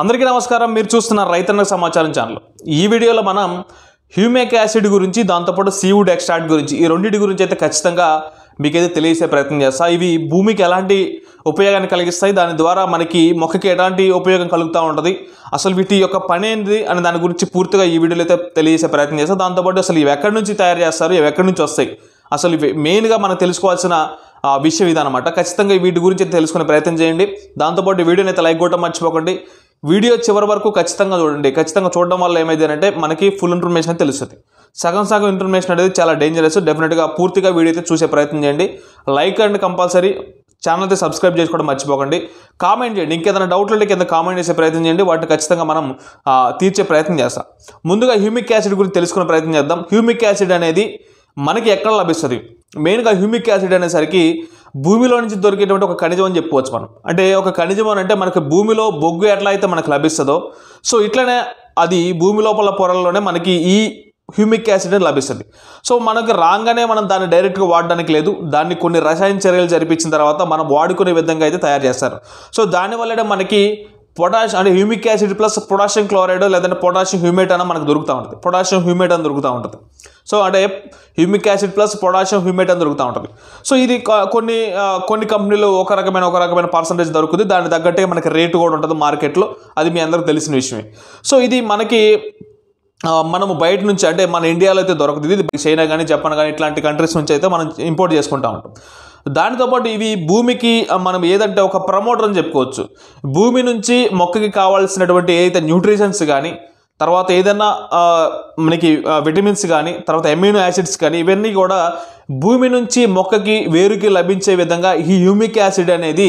అందరికీ నమస్కారం మీరు చూస్తున్న రైతన్న సమాచారం ఛానల్ ఈ వీడియోలో మనం హ్యూమేక్ యాసిడ్ గురించి దాంతోపాటు సీవుడ్ ఎక్స్ట్రాక్ట్ గురించి ఈ రెండింటి గురించి అయితే ఖచ్చితంగా మీకైతే తెలియజేసే ప్రయత్నం చేస్తా ఇవి భూమికి ఎలాంటి ఉపయోగాన్ని కలిగిస్తాయి దాని ద్వారా మనకి మొక్కకి ఎలాంటి ఉపయోగం కలుగుతూ ఉంటుంది అసలు వీటి యొక్క పని ఏంటి అని దాని గురించి పూర్తిగా ఈ వీడియోలో అయితే తెలియజేసే ప్రయత్నం చేస్తాం దాంతోపాటు అసలు ఇవి ఎక్కడి నుంచి తయారు చేస్తారు ఇవి ఎక్కడి నుంచి వస్తాయి అసలు ఇవి మెయిన్గా మనం తెలుసుకోవాల్సిన విషయం అనమాట ఖచ్చితంగా వీటి గురించి తెలుసుకునే ప్రయత్నం చేయండి దాంతోపాటు వీడియోని అయితే లైక్ కూడా మర్చిపోకండి వీడియో చివరి వరకు ఖచ్చితంగా చూడండి ఖచ్చితంగా చూడడం వల్ల ఏమైంది అంటే మనకి ఫుల్ ఇన్ఫర్మేషన్ అయితే తెలుస్తుంది సగం సగం ఇన్ఫర్మేషన్ అనేది చాలా డేంజరస్ డెఫినెట్గా పూర్తిగా వీడియో అయితే చూసే ప్రయత్నం చేయండి లైక్ అండ్ కంపల్సరీ ఛానల్ అయితే సబ్స్క్రైబ్ చేసుకోవడం మర్చిపోకండి కామెంట్ చేయండి ఇంకేదైనా డౌట్లు ఉంటే కింద కామెంట్ చేసే ప్రయత్నం చేయండి వాటిని ఖచ్చితంగా మనం తీర్చే ప్రయత్నం చేస్తాం ముందుగా హ్యూమిక్ యాసిడ్ గురించి తెలుసుకునే ప్రయత్నం చేద్దాం హ్యూమిక్ యాసిడ్ అనేది మనకి ఎక్కడ లభిస్తుంది మెయిన్గా హ్యూమిక్ యాసిడ్ అనేసరికి భూమిలో నుంచి దొరికేటువంటి ఒక ఖనిజం అని చెప్పుకోవచ్చు మనం అంటే ఒక ఖనిజం అని అంటే మనకి భూమిలో బొగ్గు ఎట్లా అయితే మనకు లభిస్తుందో సో ఇట్లనే అది భూమి లోపల పొరల్లోనే మనకి ఈ హ్యూమిక్ యాసిడ్ అని లభిస్తుంది సో మనకు రాగానే మనం దాన్ని డైరెక్ట్గా వాడడానికి లేదు దాన్ని కొన్ని రసాయన చర్యలు జరిపించిన తర్వాత మనం వాడుకునే విధంగా అయితే తయారు చేస్తారు సో దానివల్లనే మనకి పొటాష్ అంటే humic acid plus potassium chloride లేదంటే పొటాషియం హ్యూమేట్ అని మనకు దొరుకుతూ ఉంటుంది పొటాషియం హ్యూమేట్ అని దొరుకుతూ ఉంటుంది సో అంటే humic acid plus potassium humate అని దొరుకుతూ ఉంటుంది సో ఇది కొన్ని కొన్ని కంపెనీలు ఒక రకమైన ఒక రకమైన పర్సంటేజ్ దొరుకుతుంది దాని తగ్గట్టే మనకి రేటు కూడా ఉంటుంది మార్కెట్లో అది మీ అందరికి తెలిసిన విషయమే సో ఇది మనకి మనము బయట నుంచి అంటే మన ఇండియాలో అయితే దొరకదు ఇది చైనా కానీ జపాన్ కానీ ఇట్లాంటి కంట్రీస్ నుంచి అయితే మనం ఇంపోర్ట్ చేసుకుంటూ ఉంటాం పాటు ఇవి భూమికి మనం ఏదంటే ఒక ప్రమోటర్ అని చెప్పుకోవచ్చు భూమి నుంచి మొక్కకి కావాల్సినటువంటి ఏదైతే న్యూట్రిషన్స్ కానీ తర్వాత ఏదైనా మనకి విటమిన్స్ కానీ తర్వాత ఎమ్యూనో యాసిడ్స్ కానీ ఇవన్నీ కూడా భూమి నుంచి మొక్కకి వేరుకి లభించే విధంగా ఈ హ్యూమిక్ యాసిడ్ అనేది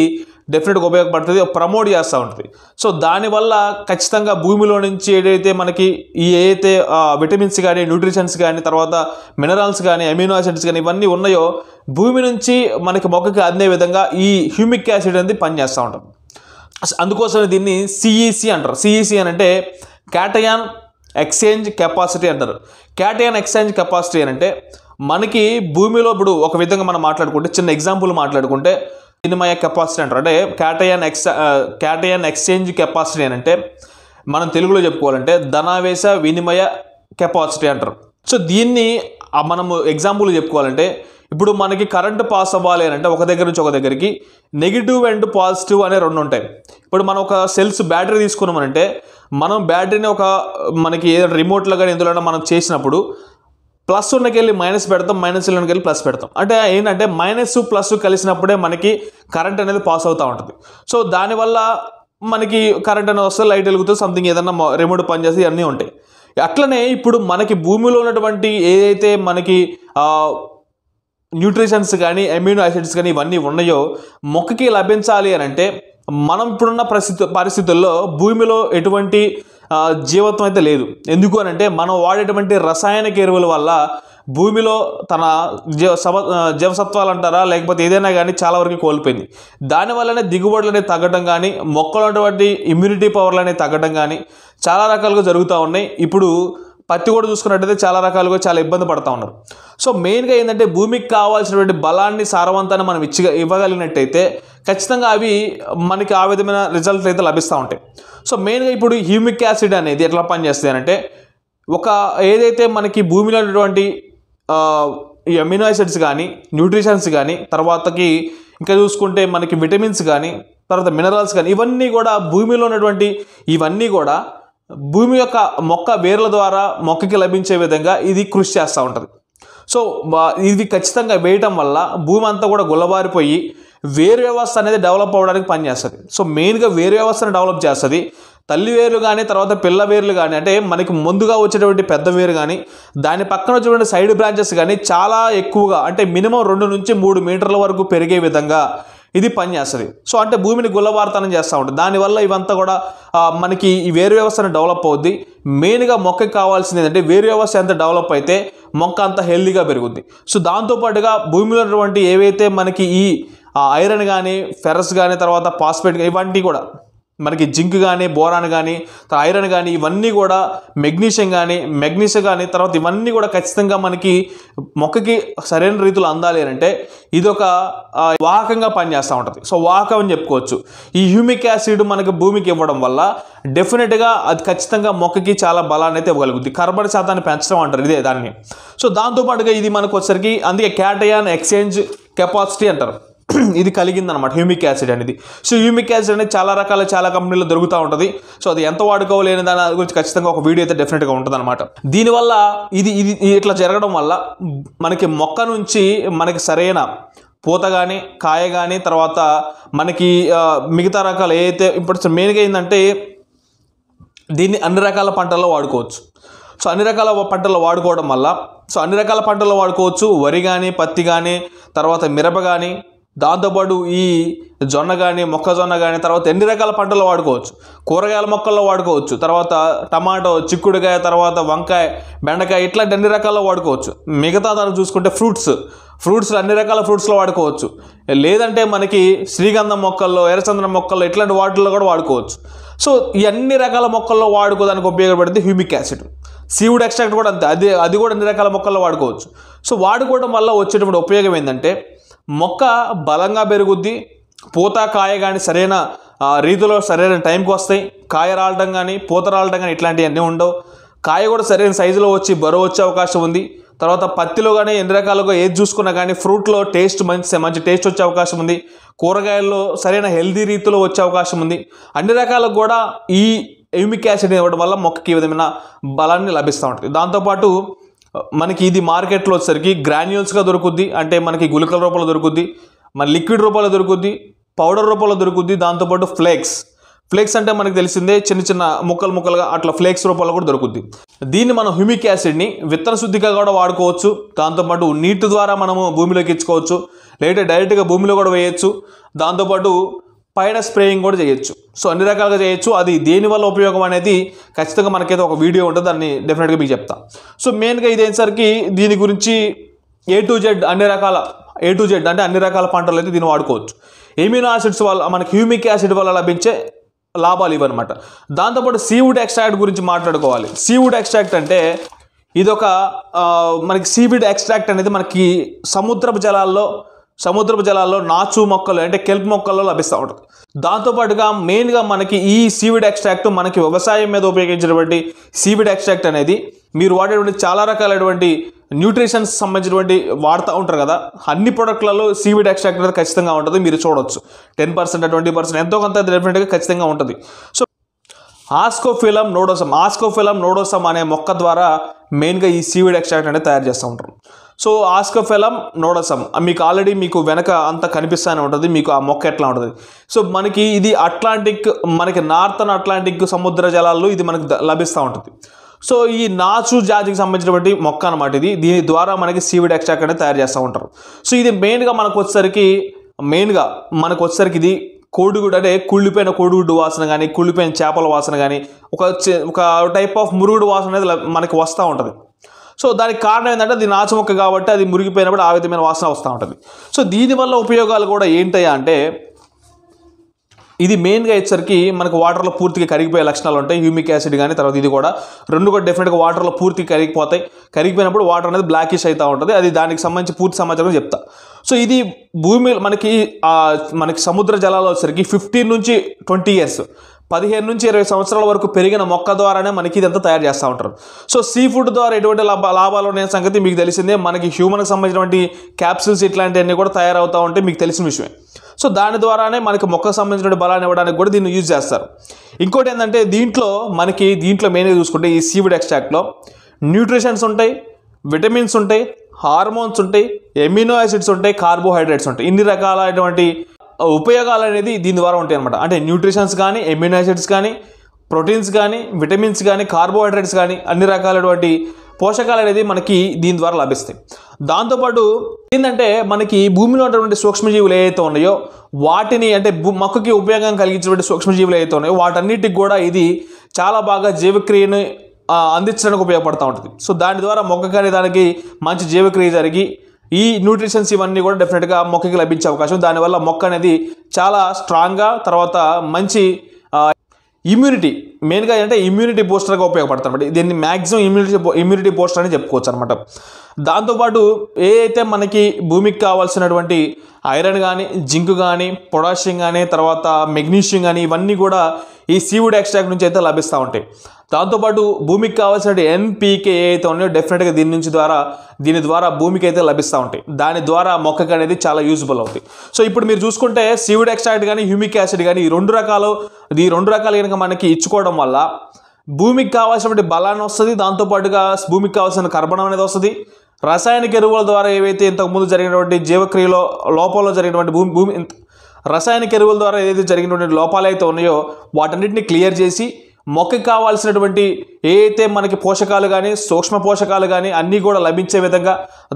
డెఫినెట్గా ఉపయోగపడుతుంది ప్రమోట్ చేస్తూ ఉంటుంది సో దానివల్ల ఖచ్చితంగా భూమిలో నుంచి ఏదైతే మనకి ఈ ఏదైతే విటమిన్స్ కానీ న్యూట్రిషన్స్ కానీ తర్వాత మినరల్స్ కానీ అమినో యాసిడ్స్ కానీ ఇవన్నీ ఉన్నాయో భూమి నుంచి మనకి మొక్కకి అందే విధంగా ఈ హ్యూమిక్ యాసిడ్ అనేది పనిచేస్తూ ఉంటుంది అందుకోసమే దీన్ని సిఈసి e అంటారు సిఈసి e అని అంటే క్యాటయాన్ ఎక్స్చేంజ్ కెపాసిటీ అంటారు క్యాటయాన్ ఎక్స్చేంజ్ కెపాసిటీ అంటే మనకి భూమిలో ఇప్పుడు ఒక విధంగా మనం మాట్లాడుకుంటే చిన్న ఎగ్జాంపుల్ మాట్లాడుకుంటే వినిమయ కెపాసిటీ అంటారు అంటే cation ex cation exchange capacity అని అంటే మనం తెలుగులో చెప్పుకోవాలంటే ధనావేశ వినిమయ కెపాసిటీ అంటారు సో దీన్ని మనము ఎగ్జాంపుల్ చెప్పుకోవాలంటే ఇప్పుడు మనకి కరెంట్ పాస్ అవ్వాలి అని అంటే ఒక దగ్గర నుంచి ఒక దగ్గరికి నెగిటివ్ అండ్ పాజిటివ్ అనే రెండు ఉంటాయి ఇప్పుడు మనం ఒక సెల్స్ బ్యాటరీ తీసుకున్నామంటే మనం బ్యాటరీని ఒక మనకి ఏదైనా రిమోట్లో కానీ ఎందులో మనం చేసినప్పుడు ప్లస్ ఉన్నకెళ్ళి మైనస్ పెడతాం మైనస్ వెళ్ళి ప్లస్ పెడతాం అంటే ఏంటంటే మైనస్ ప్లస్ కలిసినప్పుడే మనకి కరెంట్ అనేది పాస్ అవుతూ ఉంటుంది సో దానివల్ల మనకి కరెంట్ అనేది వస్తే లైట్ వెలుగుతుంది సంథింగ్ ఏదన్నా రిమోట్ పనిచేసి అన్నీ ఉంటాయి అట్లనే ఇప్పుడు మనకి భూమిలో ఉన్నటువంటి ఏదైతే మనకి న్యూట్రిషన్స్ కానీ అమ్యూనో యాసిడ్స్ కానీ ఇవన్నీ ఉన్నాయో మొక్కకి లభించాలి అని అంటే మనం ఇప్పుడున్న పరిస్థితి పరిస్థితుల్లో భూమిలో ఎటువంటి జీవత్వం అయితే లేదు ఎందుకు అని అంటే మనం వాడేటువంటి రసాయనిక ఎరువుల వల్ల భూమిలో తన జీవ సభ జీవసత్వాలు అంటారా లేకపోతే ఏదైనా కానీ చాలా వరకు కోల్పోయింది దానివల్లనే దిగుబడులు అనేవి తగ్గడం కానీ మొక్కలు ఉన్నటువంటి ఇమ్యూనిటీ పవర్లు అనేవి తగ్గడం కానీ చాలా రకాలుగా జరుగుతూ ఉన్నాయి ఇప్పుడు పత్తి కూడా చూసుకున్నట్టయితే చాలా రకాలుగా చాలా ఇబ్బంది పడతా ఉన్నారు సో మెయిన్గా ఏంటంటే భూమికి కావాల్సినటువంటి బలాన్ని సారవంతాన్ని మనం ఇచ్చి ఇవ్వగలిగినట్టయితే ఖచ్చితంగా అవి మనకి ఆ విధమైన రిజల్ట్ అయితే లభిస్తూ ఉంటాయి సో మెయిన్గా ఇప్పుడు హ్యూమిక్ యాసిడ్ అనేది ఎట్లా పనిచేస్తుంది అంటే ఒక ఏదైతే మనకి భూమిలో ఉన్నటువంటి ఈ అమినో యాసిడ్స్ కానీ న్యూట్రిషన్స్ కానీ తర్వాతకి ఇంకా చూసుకుంటే మనకి విటమిన్స్ కానీ తర్వాత మినరల్స్ కానీ ఇవన్నీ కూడా భూమిలో ఉన్నటువంటి ఇవన్నీ కూడా భూమి యొక్క మొక్క వేర్ల ద్వారా మొక్కకి లభించే విధంగా ఇది కృషి చేస్తూ ఉంటుంది సో ఇది ఖచ్చితంగా వేయటం వల్ల భూమి అంతా కూడా గుల్లబారిపోయి వేరు వ్యవస్థ అనేది డెవలప్ అవ్వడానికి పనిచేస్తుంది సో మెయిన్గా వేరు వ్యవస్థను డెవలప్ చేస్తుంది తల్లి వేర్లు కానీ తర్వాత పిల్ల వేర్లు కానీ అంటే మనకి ముందుగా వచ్చేటువంటి పెద్ద వేరు కానీ దాని పక్కన వచ్చేటువంటి సైడ్ బ్రాంచెస్ కానీ చాలా ఎక్కువగా అంటే మినిమం రెండు నుంచి మూడు మీటర్ల వరకు పెరిగే విధంగా ఇది పనిచేస్తుంది సో అంటే భూమిని గుల్లవార్తనం చేస్తూ ఉంటుంది దానివల్ల ఇవంతా కూడా మనకి ఈ వేరు వ్యవస్థను డెవలప్ అవుద్ది మెయిన్గా మొక్కకి కావాల్సింది ఏంటంటే వేరు వ్యవస్థ ఎంత డెవలప్ అయితే మొక్క అంత హెల్దీగా పెరుగుద్ది సో దాంతోపాటుగా భూమిలో ఉన్నటువంటి ఏవైతే మనకి ఈ ఐరన్ కానీ ఫెరస్ కానీ తర్వాత పాస్పేట్ ఇవంటివి కూడా మనకి జింక్ కానీ బోరాన్ కానీ ఐరన్ కానీ ఇవన్నీ కూడా మెగ్నీషియం కానీ మెగ్నీషియం కానీ తర్వాత ఇవన్నీ కూడా ఖచ్చితంగా మనకి మొక్కకి సరైన రీతిలో అందాలి అంటే ఇది ఒక వాహకంగా పనిచేస్తూ ఉంటుంది సో వాహకం అని చెప్పుకోవచ్చు ఈ హ్యూమిక్ యాసిడ్ మనకి భూమికి ఇవ్వడం వల్ల డెఫినెట్గా అది ఖచ్చితంగా మొక్కకి చాలా బలాన్ని అయితే ఇవ్వగలుగుతుంది కర్బన్ శాతాన్ని పెంచడం అంటారు ఇదే దాన్ని సో దాంతోపాటుగా ఇది మనకు వచ్చరికి అందుకే క్యాటయాన్ ఎక్స్చేంజ్ కెపాసిటీ అంటారు ఇది కలిగిందనమాట హ్యూమిక్ యాసిడ్ అనేది సో హ్యూమిక్ యాసిడ్ అనేది చాలా రకాల చాలా కంపెనీలో దొరుకుతూ ఉంటుంది సో అది ఎంత వాడుకోవాలి దాని గురించి ఖచ్చితంగా ఒక వీడియో అయితే డెఫినెట్గా ఉంటుంది అనమాట దీనివల్ల ఇది ఇది ఇట్లా జరగడం వల్ల మనకి మొక్క నుంచి మనకి సరైన పూత కానీ కాయ కానీ తర్వాత మనకి మిగతా రకాలు ఏదైతే ఇప్పుడు మెయిన్గా ఏంటంటే దీన్ని అన్ని రకాల పంటల్లో వాడుకోవచ్చు సో అన్ని రకాల పంటల్లో వాడుకోవడం వల్ల సో అన్ని రకాల పంటల్లో వాడుకోవచ్చు వరి కానీ పత్తి కానీ తర్వాత మిరప కానీ దాంతోపాటు ఈ జొన్న కానీ మొక్కజొన్న కానీ తర్వాత ఎన్ని రకాల పంటలు వాడుకోవచ్చు కూరగాయల మొక్కల్లో వాడుకోవచ్చు తర్వాత టమాటో చిక్కుడుకాయ తర్వాత వంకాయ బెండకాయ ఇట్లాంటి అన్ని రకాల్లో వాడుకోవచ్చు మిగతా దాన్ని చూసుకుంటే ఫ్రూట్స్ ఫ్రూట్స్లో అన్ని రకాల ఫ్రూట్స్లో వాడుకోవచ్చు లేదంటే మనకి శ్రీగంధం మొక్కల్లో ఎర్రచంద్రం మొక్కల్లో ఇట్లాంటి వాటిల్లో కూడా వాడుకోవచ్చు సో ఈ అన్ని రకాల మొక్కల్లో వాడుకోదానికి ఉపయోగపడింది హ్యూమిక్ యాసిడ్ సీవుడ్ ఎక్స్ట్రాక్ట్ కూడా అంతే అది అది కూడా అన్ని రకాల మొక్కల్లో వాడుకోవచ్చు సో వాడుకోవడం వల్ల వచ్చేటువంటి ఉపయోగం ఏంటంటే మొక్క బలంగా పెరుగుద్ది పూత కాయ కానీ సరైన రీతిలో సరైన టైంకి వస్తాయి కాయ రాలడం కానీ పూత రాలడం కానీ ఇట్లాంటివన్నీ ఉండవు కాయ కూడా సరైన సైజులో వచ్చి బరువు వచ్చే అవకాశం ఉంది తర్వాత పత్తిలో కానీ ఎన్ని రకాలుగా ఏది చూసుకున్నా కానీ ఫ్రూట్లో టేస్ట్ మంచి మంచి టేస్ట్ వచ్చే అవకాశం ఉంది కూరగాయల్లో సరైన హెల్దీ రీతిలో వచ్చే అవకాశం ఉంది అన్ని రకాలకు కూడా ఈ ఎమిక్ యాసిడ్ ఇవ్వడం వల్ల మొక్కకి ఈ విధమైన బలాన్ని లభిస్తూ ఉంటుంది దాంతోపాటు మనకి ఇది మార్కెట్లో వచ్చేసరికి గ్రాన్యూల్స్గా దొరుకుద్ది అంటే మనకి గుళికల రూపంలో దొరుకుద్ది మన లిక్విడ్ రూపంలో దొరుకుద్ది పౌడర్ రూపంలో దొరుకుద్ది దాంతోపాటు ఫ్లేక్స్ ఫ్లేక్స్ అంటే మనకు తెలిసిందే చిన్న చిన్న ముక్కలు ముక్కలుగా అట్లా ఫ్లేక్స్ రూపంలో కూడా దొరుకుద్ది దీన్ని మనం హ్యూమిక్ యాసిడ్ని విత్తన శుద్ధిగా కూడా వాడుకోవచ్చు దాంతోపాటు నీటి ద్వారా మనము భూమిలోకి ఇచ్చుకోవచ్చు లేదా డైరెక్ట్గా భూమిలో కూడా వేయచ్చు దాంతోపాటు పైన స్ప్రేయింగ్ కూడా చేయొచ్చు సో అన్ని రకాలుగా చేయొచ్చు అది దేనివల్ల ఉపయోగం అనేది ఖచ్చితంగా మనకైతే ఒక వీడియో ఉంటుంది దాన్ని డెఫినెట్గా మీకు చెప్తా సో మెయిన్గా ఇదేసరికి దీని గురించి ఏ టు జెడ్ అన్ని రకాల ఏ టు జెడ్ అంటే అన్ని రకాల పంటలు అయితే దీన్ని వాడుకోవచ్చు ఎమినో ఆసిడ్స్ వల్ల మనకి హ్యూమిక్ యాసిడ్ వల్ల లభించే లాభాలు ఇవన్నమాట దాంతోపాటు సీవుడ్ ఎక్స్ట్రాక్ట్ గురించి మాట్లాడుకోవాలి సీవుడ్ ఎక్స్ట్రాక్ట్ అంటే ఇదొక మనకి సీవిడ్ ఎక్స్ట్రాక్ట్ అనేది మనకి సముద్రపు జలాల్లో సముద్రపు జలాల్లో నాచు మొక్కలు అంటే కెల్ప్ మొక్కల్లో లభిస్తూ ఉంటుంది దాంతోపాటుగా మెయిన్గా మనకి ఈ సీవిడ్ ఎక్స్ట్రాక్ట్ మనకి వ్యవసాయం మీద ఉపయోగించినటువంటి సీవిడ్ ఎక్స్ట్రాక్ట్ అనేది మీరు వాడేటువంటి చాలా రకాలైనటువంటి న్యూట్రిషన్స్ సంబంధించినటువంటి వాడుతూ ఉంటారు కదా అన్ని ప్రొడక్ట్లలో సీవిడ్ ఎక్స్ట్రాక్ట్ అనేది ఖచ్చితంగా ఉంటుంది మీరు చూడొచ్చు టెన్ పర్సెంట్ ట్వంటీ పర్సెంట్ ఎంతో కొంత డెఫినెట్గా ఖచ్చితంగా ఉంటుంది సో ఆస్కోఫిలం నోడోసం ఆస్కోఫిలం నోడోసం అనే మొక్క ద్వారా మెయిన్గా ఈ సీవిడ్ ఎక్స్ట్రాక్ట్ అనేది తయారు చేస్తూ ఉంటారు సో ఆస్కఫెలం నోడసం మీకు ఆల్రెడీ మీకు వెనక అంత కనిపిస్తూనే ఉంటుంది మీకు ఆ మొక్క ఎట్లా ఉంటుంది సో మనకి ఇది అట్లాంటిక్ మనకి నార్థన్ అట్లాంటిక్ సముద్ర జలాల్లో ఇది మనకు లభిస్తూ ఉంటుంది సో ఈ నాచు జాతికి సంబంధించినటువంటి మొక్క అనమాట ఇది దీని ద్వారా మనకి సీవిడ్ ఎక్స్ట్రాక్ట్ అనేది తయారు చేస్తూ ఉంటారు సో ఇది మెయిన్గా మనకు వచ్చేసరికి మెయిన్గా మనకు వచ్చేసరికి ఇది కోడిగుడ్డు అంటే కుళ్ళిపోయిన కోడిగుడ్డు వాసన కానీ కుళ్ళిపోయిన చేపల వాసన కానీ ఒక ఒక టైప్ ఆఫ్ మురుగుడు వాసన అనేది మనకి వస్తూ ఉంటుంది సో దానికి కారణం ఏంటంటే అది నాచుమొక్క కాబట్టి అది మురిగిపోయినప్పుడు ఆ విధమైన వాసన వస్తూ ఉంటుంది సో దీనివల్ల ఉపయోగాలు కూడా ఏంటయ్యా అంటే ఇది మెయిన్గా ఇచ్చేసరికి మనకు వాటర్లో పూర్తిగా కరిగిపోయే లక్షణాలు ఉంటాయి హ్యూమిక్ యాసిడ్ కానీ తర్వాత ఇది కూడా రెండు కూడా డెఫినెట్గా వాటర్లో పూర్తిగా కరిగిపోతాయి కరిగిపోయినప్పుడు వాటర్ అనేది బ్లాకిష్ అవుతూ ఉంటుంది అది దానికి సంబంధించి పూర్తి సమాచారం చెప్తా సో ఇది భూమి మనకి మనకి సముద్ర జలాలు వచ్చేసరికి ఫిఫ్టీన్ నుంచి ట్వంటీ ఇయర్స్ పదిహేను నుంచి ఇరవై సంవత్సరాల వరకు పెరిగిన మొక్క ద్వారానే మనకి ఇదంతా తయారు చేస్తూ ఉంటారు సో సీ ఫుడ్ ద్వారా ఎటువంటి లాభ లాభాలు ఉన్న సంగతి మీకు తెలిసిందే మనకి హ్యూమన్కి సంబంధించినటువంటి క్యాప్సిల్స్ ఇట్లాంటివన్నీ కూడా తయారవుతూ ఉంటే మీకు తెలిసిన విషయమే సో దాని ద్వారానే మనకి మొక్కకు సంబంధించిన బలాన్ని ఇవ్వడానికి కూడా దీన్ని యూజ్ చేస్తారు ఇంకోటి ఏంటంటే దీంట్లో మనకి దీంట్లో మెయిన్గా చూసుకుంటే ఈ సీవుడ్ ఎక్స్ట్రాక్ట్లో న్యూట్రిషన్స్ ఉంటాయి విటమిన్స్ ఉంటాయి హార్మోన్స్ ఉంటాయి ఎమినో యాసిడ్స్ ఉంటాయి కార్బోహైడ్రేట్స్ ఉంటాయి ఇన్ని రకాలైనటువంటి ఉపయోగాలు అనేది దీని ద్వారా ఉంటాయి అనమాట అంటే న్యూట్రిషన్స్ కానీ ఎమ్యూనైసైడ్స్ కానీ ప్రోటీన్స్ కానీ విటమిన్స్ కానీ కార్బోహైడ్రేట్స్ కానీ అన్ని రకాలటువంటి పోషకాలు అనేది మనకి దీని ద్వారా లభిస్తాయి దాంతోపాటు ఏంటంటే మనకి భూమిలో ఉన్నటువంటి సూక్ష్మజీవులు ఏవైతే ఉన్నాయో వాటిని అంటే మొక్కకి ఉపయోగం కలిగించినటువంటి సూక్ష్మజీవులు ఏవైతే ఉన్నాయో వాటన్నిటికి కూడా ఇది చాలా బాగా జీవక్రియను అందించడానికి ఉపయోగపడుతూ ఉంటుంది సో దాని ద్వారా మొక్కకి దానికి మంచి జీవక్రియ జరిగి ఈ న్యూట్రిషన్స్ ఇవన్నీ కూడా డెఫినెట్గా మొక్కకి లభించే అవకాశం దానివల్ల మొక్క అనేది చాలా స్ట్రాంగ్గా తర్వాత మంచి ఇమ్యూనిటీ మెయిన్గా ఏంటంటే ఇమ్యూనిటీ బూస్టర్గా ఉపయోగపడుతుంది దీన్ని మ్యాక్సిమం ఇమ్యూనిటీ ఇమ్యూనిటీ బూస్టర్ అని చెప్పుకోవచ్చు అనమాట దాంతోపాటు ఏ అయితే మనకి భూమికి కావాల్సినటువంటి ఐరన్ కానీ జింక్ కానీ పొటాషియం కానీ తర్వాత మెగ్నీషియం కానీ ఇవన్నీ కూడా ఈ సీవుడ్ ఎక్స్ట్రాక్ట్ నుంచి అయితే లభిస్తూ ఉంటాయి దాంతోపాటు భూమికి కావాల్సిన ఎన్పీకే అయితే ఉన్నాయో డెఫినెట్గా దీని నుంచి ద్వారా దీని ద్వారా భూమికి అయితే లభిస్తూ ఉంటాయి దాని ద్వారా మొక్కకి అనేది చాలా యూజ్బుల్ అవుతుంది సో ఇప్పుడు మీరు చూసుకుంటే సీవుడ్ ఎక్స్ట్రాక్ట్ కానీ హ్యూమిక్ యాసిడ్ కానీ ఈ రెండు రకాలు ఈ రెండు రకాలు కనుక మనకి ఇచ్చుకోవడం వల్ల భూమికి కావాల్సినటువంటి బలాన్ని వస్తుంది దాంతోపాటుగా భూమికి కావాల్సిన కర్బణం అనేది వస్తుంది రసాయనిక ఎరువుల ద్వారా ఏవైతే ఇంతకుముందు జరిగినటువంటి జీవక్రియలో లోపంలో జరిగినటువంటి భూమి భూమి రసాయనిక ఎరువుల ద్వారా ఏదైతే జరిగినటువంటి లోపాలైతే అయితే ఉన్నాయో వాటన్నిటిని క్లియర్ చేసి మొక్కకి కావాల్సినటువంటి ఏ అయితే మనకి పోషకాలు కానీ సూక్ష్మ పోషకాలు కానీ అన్నీ కూడా లభించే విధంగా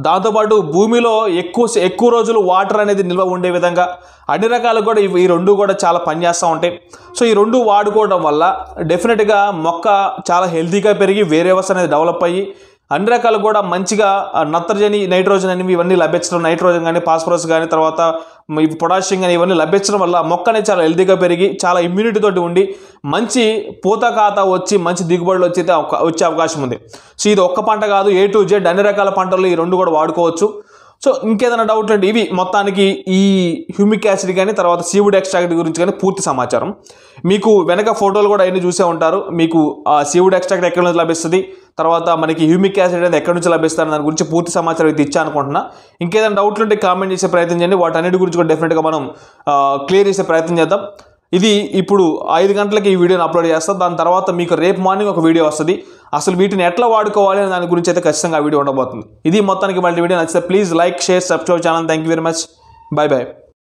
దాంతోపాటు భూమిలో ఎక్కువ ఎక్కువ రోజులు వాటర్ అనేది నిల్వ ఉండే విధంగా అన్ని రకాలు కూడా ఈ రెండు కూడా చాలా పనిచేస్తూ ఉంటాయి సో ఈ రెండు వాడుకోవడం వల్ల డెఫినెట్గా మొక్క చాలా హెల్తీగా పెరిగి వేరే అనేది డెవలప్ అయ్యి అన్ని రకాలు కూడా మంచిగా నత్రజని నైట్రోజన్ అనేవి ఇవన్నీ లభించడం నైట్రోజన్ కానీ ఫాస్ఫరస్ కానీ తర్వాత పొటాషియం కానీ ఇవన్నీ లభించడం వల్ల మొక్క అనేది చాలా హెల్తీగా పెరిగి చాలా ఇమ్యూనిటీతో ఉండి మంచి పూత ఖాతా వచ్చి మంచి దిగుబడులు వచ్చి వచ్చే అవకాశం ఉంది సో ఇది ఒక్క పంట కాదు ఏ టు జెడ్ అన్ని రకాల పంటలు ఈ రెండు కూడా వాడుకోవచ్చు సో ఇంకేదైనా డౌట్ అంటే ఇవి మొత్తానికి ఈ హ్యూమిక్ యాసిడ్ కానీ తర్వాత సీవుడ్ ఎక్స్ట్రాక్ట్ గురించి కానీ పూర్తి సమాచారం మీకు వెనక ఫోటోలు కూడా అవన్నీ చూసే ఉంటారు మీకు ఆ సీవుడ్ ఎక్స్ట్రాక్ట్ ఎక్కడి నుంచి లభిస్తుంది తర్వాత మనకి హ్యూమిక్ యాసిడ్ అనేది ఎక్కడి నుంచి లభిస్తారు దాని గురించి పూర్తి సమాచారం అయితే ఇచ్చా అనుకుంటున్నా ఇంకేదైనా డౌట్లు ఉంటే కామెంట్ చేసే ప్రయత్నం చేయండి వాటి అన్నిటి గురించి కూడా డెఫినెట్గా మనం క్లియర్ చేసే ప్రయత్నం చేద్దాం ఇది ఇప్పుడు ఐదు గంటలకి ఈ వీడియోని అప్లోడ్ చేస్తాం దాని తర్వాత మీకు రేపు మార్నింగ్ ఒక వీడియో వస్తుంది అసలు వీటిని ఎట్లా వాడుకోవాలి అనే దాని గురించి అయితే ఖచ్చితంగా వీడియో ఉండబోతుంది ఇది మొత్తానికి మళ్ళీ వీడియో నచ్చితే please like share subscribe channel thank you very much bye bye